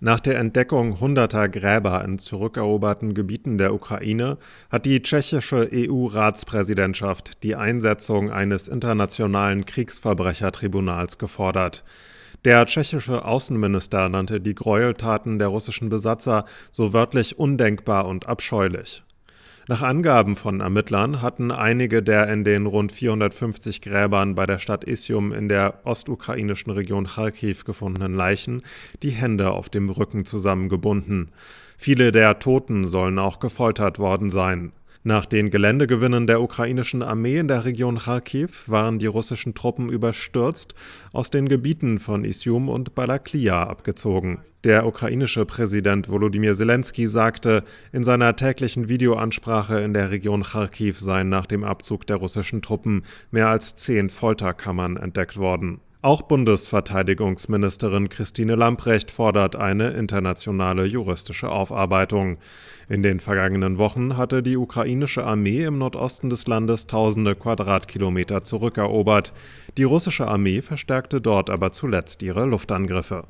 Nach der Entdeckung hunderter Gräber in zurückeroberten Gebieten der Ukraine hat die tschechische EU-Ratspräsidentschaft die Einsetzung eines internationalen Kriegsverbrechertribunals gefordert. Der tschechische Außenminister nannte die Gräueltaten der russischen Besatzer so wörtlich undenkbar und abscheulich. Nach Angaben von Ermittlern hatten einige der in den rund 450 Gräbern bei der Stadt Isium in der ostukrainischen Region Kharkiv gefundenen Leichen die Hände auf dem Rücken zusammengebunden. Viele der Toten sollen auch gefoltert worden sein. Nach den Geländegewinnen der ukrainischen Armee in der Region Kharkiv waren die russischen Truppen überstürzt aus den Gebieten von Isium und Balaklia abgezogen. Der ukrainische Präsident Volodymyr Zelensky sagte, in seiner täglichen Videoansprache in der Region Kharkiv seien nach dem Abzug der russischen Truppen mehr als zehn Folterkammern entdeckt worden. Auch Bundesverteidigungsministerin Christine Lamprecht fordert eine internationale juristische Aufarbeitung. In den vergangenen Wochen hatte die ukrainische Armee im Nordosten des Landes tausende Quadratkilometer zurückerobert. Die russische Armee verstärkte dort aber zuletzt ihre Luftangriffe.